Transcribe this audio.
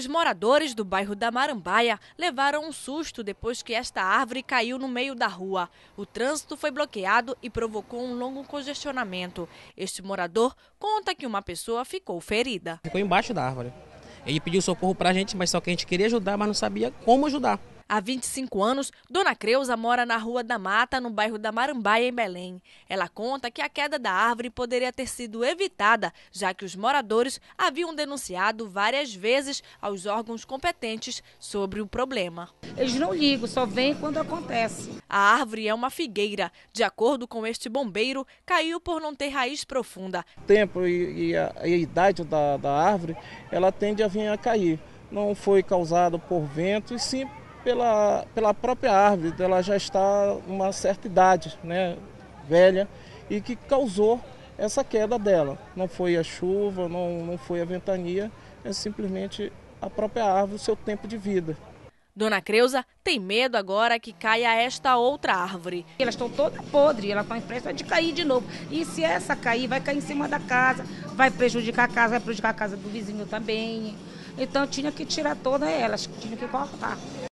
Os moradores do bairro da Marambaia levaram um susto depois que esta árvore caiu no meio da rua. O trânsito foi bloqueado e provocou um longo congestionamento. Este morador conta que uma pessoa ficou ferida. Ficou embaixo da árvore. Ele pediu socorro para a gente, mas só que a gente queria ajudar, mas não sabia como ajudar. Há 25 anos, Dona Creuza mora na Rua da Mata, no bairro da Marambaia, em Belém. Ela conta que a queda da árvore poderia ter sido evitada, já que os moradores haviam denunciado várias vezes aos órgãos competentes sobre o problema. Eles não ligam, só vêm quando acontece. A árvore é uma figueira. De acordo com este bombeiro, caiu por não ter raiz profunda. O tempo e, a, e a idade da, da árvore, ela tende a vir a cair. Não foi causado por vento e sim pela, pela própria árvore, ela já está uma certa idade, né, velha, e que causou essa queda dela. Não foi a chuva, não, não foi a ventania, é simplesmente a própria árvore, o seu tempo de vida. Dona Creuza tem medo agora que caia esta outra árvore. Elas estão todas podres, elas estão tá em pressa de cair de novo. E se essa cair, vai cair em cima da casa, vai prejudicar a casa, vai prejudicar a casa do vizinho também. Então tinha que tirar todas elas, tinha que cortar.